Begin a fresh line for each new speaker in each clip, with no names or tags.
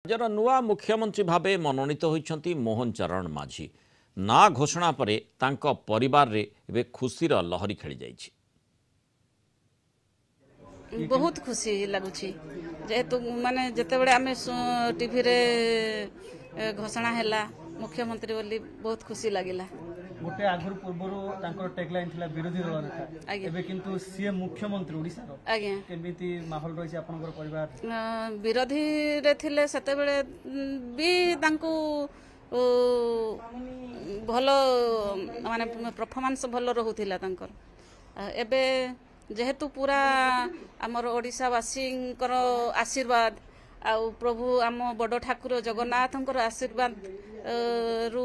ରାଜ୍ୟର ନୂଆ ମୁଖ୍ୟମନ୍ତ୍ରୀ ଭାବେ ମନୋନୀତ ହୋଇଛନ୍ତି ମୋହନ ଚରଣ ମାଝୀ ନାଁ ଘୋଷଣା ପରେ ତାଙ୍କ ପରିବାରରେ ଏବେ ଖୁସିର ଲହରୀ ଖେଳିଯାଇଛି ବହୁତ ଖୁସି ଲାଗୁଛି ଯେହେତୁ ମାନେ ଯେତେବେଳେ ଆମେ ଟିଭିରେ ଘୋଷଣା ହେଲା ମୁଖ୍ୟମନ୍ତ୍ରୀ ବୋଲି ବହୁତ ଖୁସି ଲାଗିଲା
ଗୋଟେ ଆଗରୁ ପୂର୍ବରୁ ତାଙ୍କର ଟେଗଲାଇନ୍ ଥିଲା ବିରୋଧୀ ଦଳ ନେତା ଏବେ କିନ୍ତୁ ସିଏ ମୁଖ୍ୟମନ୍ତ୍ରୀ ଓଡ଼ିଶାର କେମିତି ମାହୋଲ ରହିଛି ଆପଣଙ୍କର ପରିବାର
ବିରୋଧୀରେ ଥିଲେ ସେତେବେଳେ ବି ତାଙ୍କୁ ଭଲ ମାନେ ପରଫର୍ମାନ୍ସ ଭଲ ରହୁଥିଲା ତାଙ୍କର ଏବେ ଯେହେତୁ ପୁରା ଆମର ଓଡ଼ିଶାବାସୀଙ୍କର ଆଶୀର୍ବାଦ ଆଉ ପ୍ରଭୁ ଆମ ବଡ଼ ଠାକୁର ଜଗନ୍ନାଥଙ୍କର ଆଶୀର୍ବାଦ ରୁ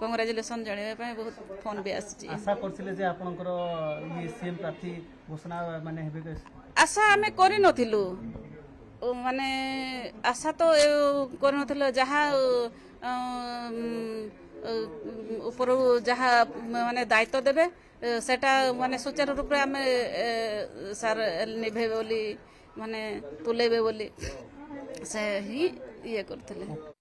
কংগ্রাচুলেসন জনাইবা পাই বহুত ফোন বি আসছে আশা
করছিলে যে আপনকৰ সিএম ইয়ে প্রার্থী ঘোষণা মানে হেবে
আশা আমি কৰি নথিলু মানে আশা তো কৰি নথিলু যাহা ଉପରୁ ଯାହା ମାନେ ଦାୟିତ୍ୱ ଦେବେ ସେଟା ମାନେ ସୁଚାରୁ ରୂପରେ ଆମେ ସାର୍ ନିଭେଇବେ ବୋଲି ମାନେ ତୁଲେଇବେ ବୋଲି ସେ ହିଁ ଇଏ କରିଥିଲେ